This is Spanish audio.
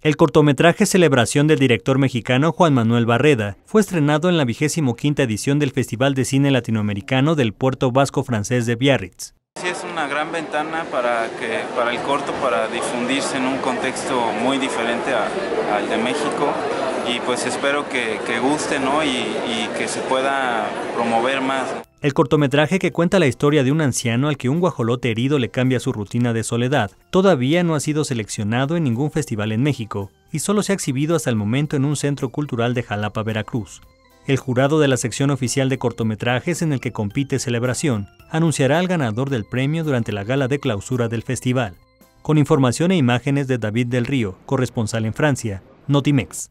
El cortometraje Celebración del director mexicano Juan Manuel Barreda fue estrenado en la 25 quinta edición del Festival de Cine Latinoamericano del Puerto Vasco Francés de Biarritz. es una gran ventana para, que, para el corto, para difundirse en un contexto muy diferente al de México y pues espero que, guste y, y que se pueda promover más. El cortometraje que cuenta la historia de un anciano al que un guajolote herido le cambia su rutina de soledad todavía no ha sido seleccionado en ningún festival en México y solo se ha exhibido hasta el momento en un centro cultural de Jalapa, Veracruz. El jurado de la sección oficial de cortometrajes en el que compite Celebración anunciará al ganador del premio durante la gala de clausura del festival. Con información e imágenes de David del Río, corresponsal en Francia, Notimex.